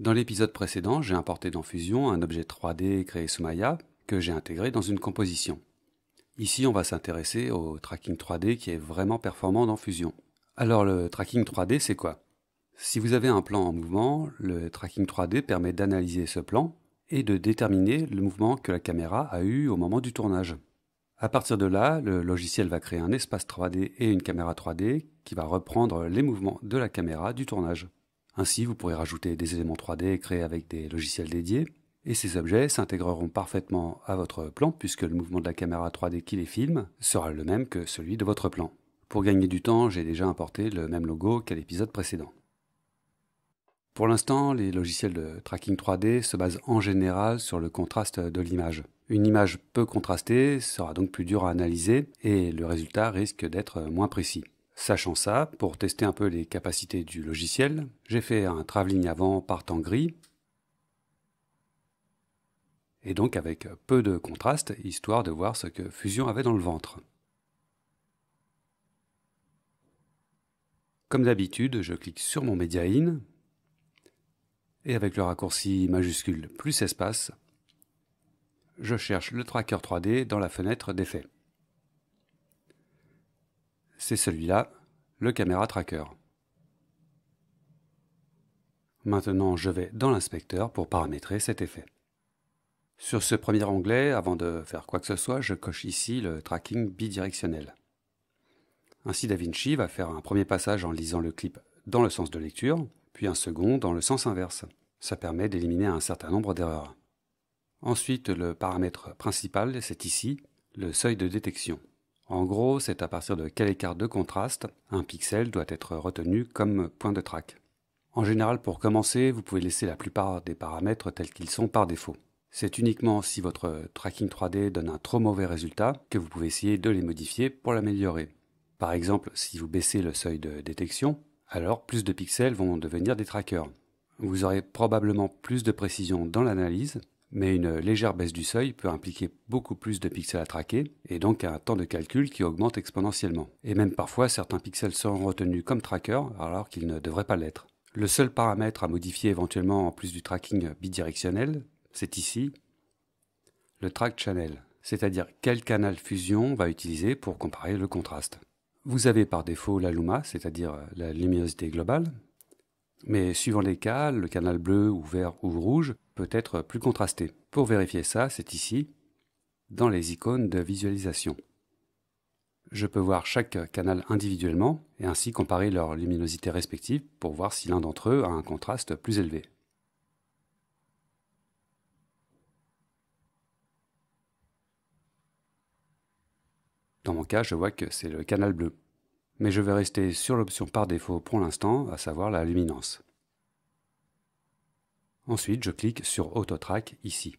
Dans l'épisode précédent, j'ai importé dans Fusion un objet 3D créé sous Maya que j'ai intégré dans une composition. Ici, on va s'intéresser au tracking 3D qui est vraiment performant dans Fusion. Alors le tracking 3D, c'est quoi Si vous avez un plan en mouvement, le tracking 3D permet d'analyser ce plan et de déterminer le mouvement que la caméra a eu au moment du tournage. A partir de là, le logiciel va créer un espace 3D et une caméra 3D qui va reprendre les mouvements de la caméra du tournage. Ainsi, vous pourrez rajouter des éléments 3D créés avec des logiciels dédiés, et ces objets s'intégreront parfaitement à votre plan puisque le mouvement de la caméra 3D qui les filme sera le même que celui de votre plan. Pour gagner du temps, j'ai déjà importé le même logo qu'à l'épisode précédent. Pour l'instant, les logiciels de tracking 3D se basent en général sur le contraste de l'image. Une image peu contrastée sera donc plus dure à analyser et le résultat risque d'être moins précis. Sachant ça, pour tester un peu les capacités du logiciel, j'ai fait un travelling avant par temps gris, et donc avec peu de contraste, histoire de voir ce que Fusion avait dans le ventre. Comme d'habitude, je clique sur mon Media In, et avec le raccourci majuscule plus espace, je cherche le tracker 3D dans la fenêtre d'effet c'est celui-là, le caméra tracker. Maintenant, je vais dans l'inspecteur pour paramétrer cet effet. Sur ce premier onglet, avant de faire quoi que ce soit, je coche ici le tracking bidirectionnel. Ainsi DaVinci va faire un premier passage en lisant le clip dans le sens de lecture, puis un second dans le sens inverse. Ça permet d'éliminer un certain nombre d'erreurs. Ensuite, le paramètre principal, c'est ici, le seuil de détection. En gros, c'est à partir de quel écart de contraste un pixel doit être retenu comme point de track. En général, pour commencer, vous pouvez laisser la plupart des paramètres tels qu'ils sont par défaut. C'est uniquement si votre tracking 3D donne un trop mauvais résultat que vous pouvez essayer de les modifier pour l'améliorer. Par exemple, si vous baissez le seuil de détection, alors plus de pixels vont devenir des trackers. Vous aurez probablement plus de précision dans l'analyse mais une légère baisse du seuil peut impliquer beaucoup plus de pixels à traquer et donc un temps de calcul qui augmente exponentiellement. Et même parfois, certains pixels seront retenus comme trackers alors qu'ils ne devraient pas l'être. Le seul paramètre à modifier éventuellement en plus du tracking bidirectionnel, c'est ici le track channel, c'est-à-dire quel canal fusion va utiliser pour comparer le contraste. Vous avez par défaut la luma, c'est-à-dire la luminosité globale, mais suivant les cas, le canal bleu ou vert ou rouge peut être plus contrasté. Pour vérifier ça, c'est ici, dans les icônes de visualisation. Je peux voir chaque canal individuellement et ainsi comparer leur luminosité respective pour voir si l'un d'entre eux a un contraste plus élevé. Dans mon cas, je vois que c'est le canal bleu mais je vais rester sur l'option par défaut pour l'instant, à savoir la luminance. Ensuite, je clique sur Auto Track ici.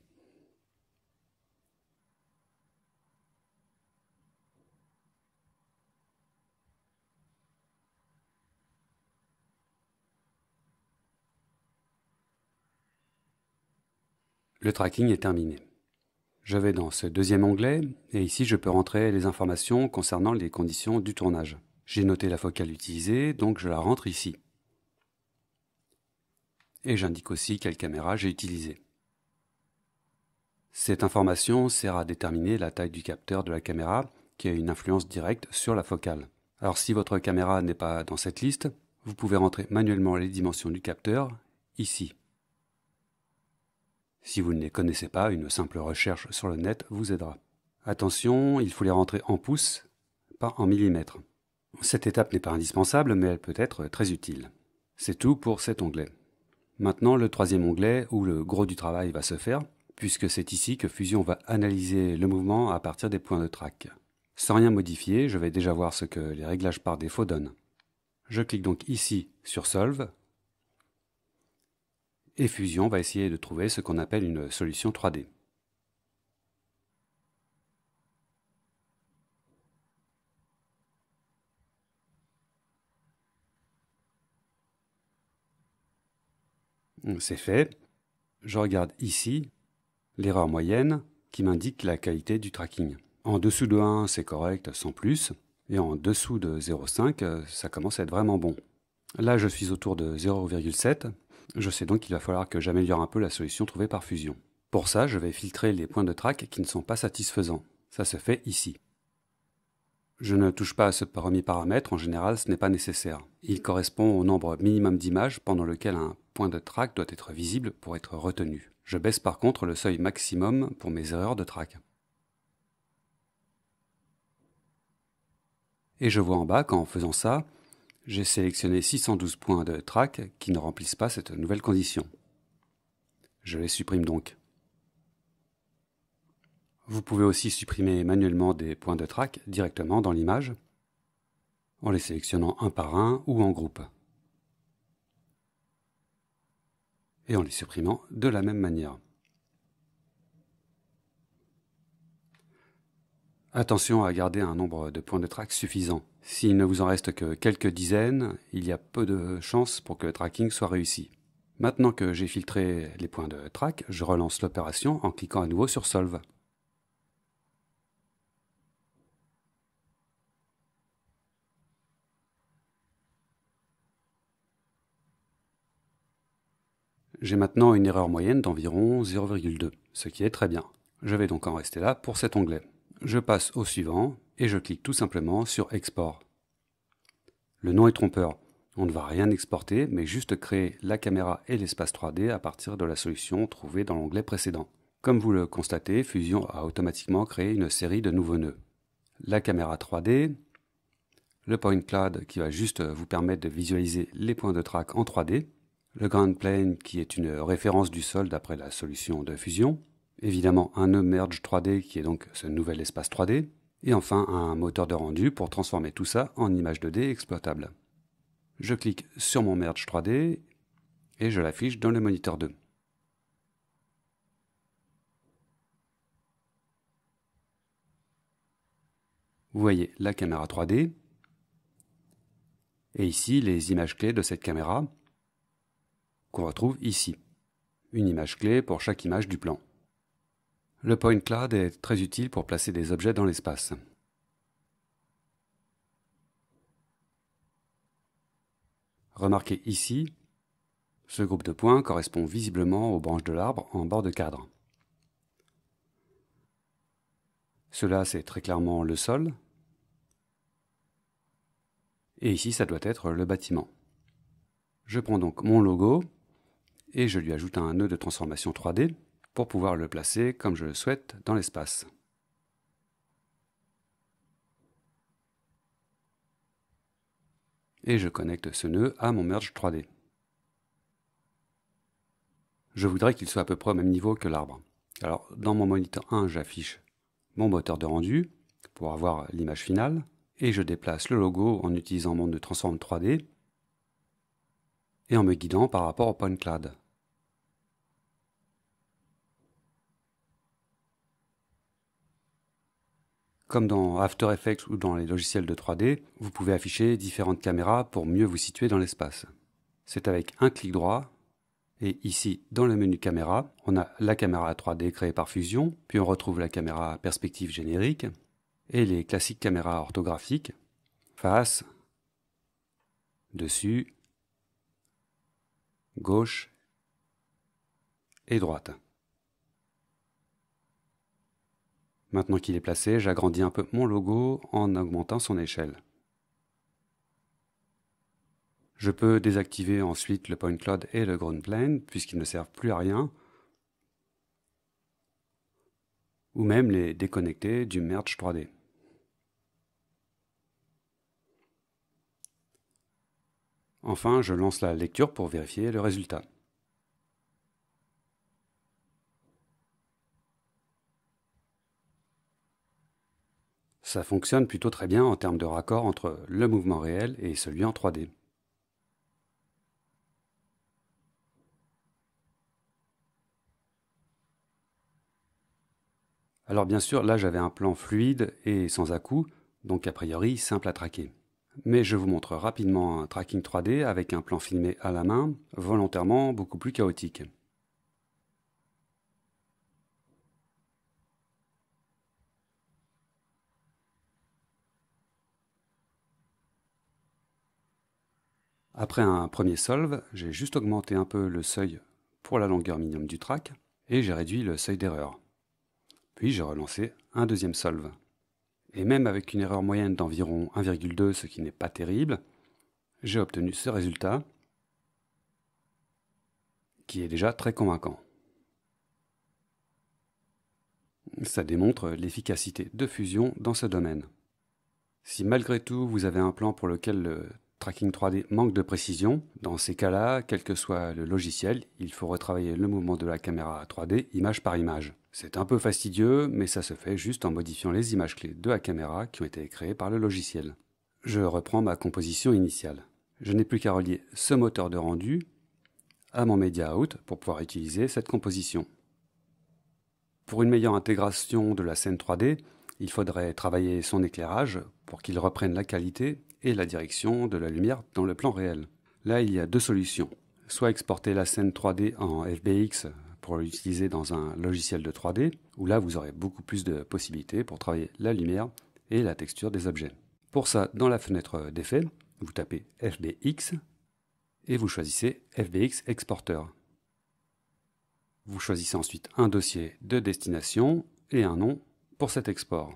Le tracking est terminé. Je vais dans ce deuxième onglet et ici je peux rentrer les informations concernant les conditions du tournage. J'ai noté la focale utilisée, donc je la rentre ici. Et j'indique aussi quelle caméra j'ai utilisée. Cette information sert à déterminer la taille du capteur de la caméra, qui a une influence directe sur la focale. Alors si votre caméra n'est pas dans cette liste, vous pouvez rentrer manuellement les dimensions du capteur, ici. Si vous ne les connaissez pas, une simple recherche sur le net vous aidera. Attention, il faut les rentrer en pouces, pas en millimètres. Cette étape n'est pas indispensable, mais elle peut être très utile. C'est tout pour cet onglet. Maintenant, le troisième onglet où le gros du travail va se faire, puisque c'est ici que Fusion va analyser le mouvement à partir des points de track. Sans rien modifier, je vais déjà voir ce que les réglages par défaut donnent. Je clique donc ici sur Solve, et Fusion va essayer de trouver ce qu'on appelle une solution 3D. C'est fait. Je regarde ici l'erreur moyenne qui m'indique la qualité du tracking. En dessous de 1, c'est correct, sans plus. Et en dessous de 0,5, ça commence à être vraiment bon. Là, je suis autour de 0,7. Je sais donc qu'il va falloir que j'améliore un peu la solution trouvée par Fusion. Pour ça, je vais filtrer les points de track qui ne sont pas satisfaisants. Ça se fait ici. Je ne touche pas à ce premier paramètre, en général ce n'est pas nécessaire. Il correspond au nombre minimum d'images pendant lequel un point de track doit être visible pour être retenu. Je baisse par contre le seuil maximum pour mes erreurs de track. Et je vois en bas qu'en faisant ça, j'ai sélectionné 612 points de track qui ne remplissent pas cette nouvelle condition. Je les supprime donc. Vous pouvez aussi supprimer manuellement des points de track directement dans l'image en les sélectionnant un par un ou en groupe et en les supprimant de la même manière. Attention à garder un nombre de points de track suffisant. S'il ne vous en reste que quelques dizaines, il y a peu de chances pour que le tracking soit réussi. Maintenant que j'ai filtré les points de track, je relance l'opération en cliquant à nouveau sur Solve. J'ai maintenant une erreur moyenne d'environ 0,2, ce qui est très bien. Je vais donc en rester là pour cet onglet. Je passe au suivant et je clique tout simplement sur Export. Le nom est trompeur. On ne va rien exporter, mais juste créer la caméra et l'espace 3D à partir de la solution trouvée dans l'onglet précédent. Comme vous le constatez, Fusion a automatiquement créé une série de nouveaux nœuds. La caméra 3D, le Point Cloud qui va juste vous permettre de visualiser les points de track en 3D, le Grand Plane, qui est une référence du sol d'après la solution de fusion. Évidemment, un merge 3D, qui est donc ce nouvel espace 3D. Et enfin, un moteur de rendu pour transformer tout ça en image 2D exploitable. Je clique sur mon merge 3D et je l'affiche dans le moniteur 2. Vous voyez la caméra 3D et ici les images clés de cette caméra qu'on retrouve ici. Une image clé pour chaque image du plan. Le point cloud est très utile pour placer des objets dans l'espace. Remarquez ici, ce groupe de points correspond visiblement aux branches de l'arbre en bord de cadre. Cela, c'est très clairement le sol. Et ici, ça doit être le bâtiment. Je prends donc mon logo, et je lui ajoute un nœud de transformation 3D pour pouvoir le placer comme je le souhaite dans l'espace. Et je connecte ce nœud à mon merge 3D. Je voudrais qu'il soit à peu près au même niveau que l'arbre. Alors dans mon moniteur 1, j'affiche mon moteur de rendu pour avoir l'image finale et je déplace le logo en utilisant mon nœud transform 3D et en me guidant par rapport au point cloud. Comme dans After Effects ou dans les logiciels de 3D, vous pouvez afficher différentes caméras pour mieux vous situer dans l'espace. C'est avec un clic droit, et ici, dans le menu caméra, on a la caméra 3D créée par Fusion, puis on retrouve la caméra perspective générique, et les classiques caméras orthographiques, face, dessus, gauche et droite. Maintenant qu'il est placé, j'agrandis un peu mon logo en augmentant son échelle. Je peux désactiver ensuite le Point Cloud et le Ground Plane puisqu'ils ne servent plus à rien, ou même les déconnecter du Merge 3D. Enfin, je lance la lecture pour vérifier le résultat. ça fonctionne plutôt très bien en termes de raccord entre le mouvement réel et celui en 3D. Alors bien sûr, là j'avais un plan fluide et sans à-coup, donc a priori simple à traquer. Mais je vous montre rapidement un tracking 3D avec un plan filmé à la main, volontairement beaucoup plus chaotique. Après un premier solve, j'ai juste augmenté un peu le seuil pour la longueur minimum du track et j'ai réduit le seuil d'erreur. Puis j'ai relancé un deuxième solve. Et même avec une erreur moyenne d'environ 1,2, ce qui n'est pas terrible, j'ai obtenu ce résultat qui est déjà très convaincant. Ça démontre l'efficacité de Fusion dans ce domaine. Si malgré tout vous avez un plan pour lequel le tracking 3D manque de précision. Dans ces cas-là, quel que soit le logiciel, il faut retravailler le mouvement de la caméra 3D image par image. C'est un peu fastidieux, mais ça se fait juste en modifiant les images clés de la caméra qui ont été créées par le logiciel. Je reprends ma composition initiale. Je n'ai plus qu'à relier ce moteur de rendu à mon Media Out pour pouvoir utiliser cette composition. Pour une meilleure intégration de la scène 3D, il faudrait travailler son éclairage pour qu'il reprenne la qualité et la direction de la lumière dans le plan réel. Là, il y a deux solutions. Soit exporter la scène 3D en FBX pour l'utiliser dans un logiciel de 3D, où là vous aurez beaucoup plus de possibilités pour travailler la lumière et la texture des objets. Pour ça, dans la fenêtre d'effet, vous tapez FBX et vous choisissez FBX Exporter. Vous choisissez ensuite un dossier de destination et un nom pour cet export.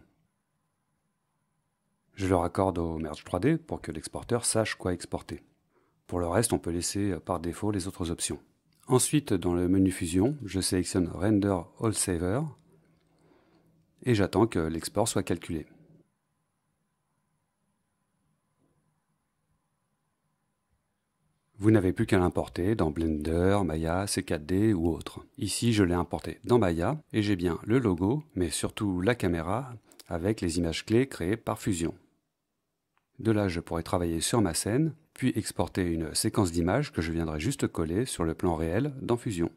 Je le raccorde au merge 3D pour que l'exporteur sache quoi exporter. Pour le reste, on peut laisser euh, par défaut les autres options. Ensuite, dans le menu Fusion, je sélectionne Render All Saver et j'attends que l'export soit calculé. Vous n'avez plus qu'à l'importer dans Blender, Maya, C4D ou autre. Ici, je l'ai importé dans Maya et j'ai bien le logo, mais surtout la caméra avec les images clés créées par Fusion. De là, je pourrais travailler sur ma scène, puis exporter une séquence d'images que je viendrai juste coller sur le plan réel dans Fusion.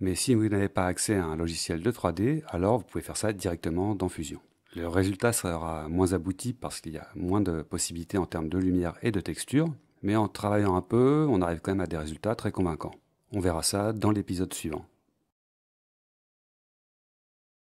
Mais si vous n'avez pas accès à un logiciel de 3D, alors vous pouvez faire ça directement dans Fusion. Le résultat sera moins abouti parce qu'il y a moins de possibilités en termes de lumière et de texture, mais en travaillant un peu, on arrive quand même à des résultats très convaincants. On verra ça dans l'épisode suivant.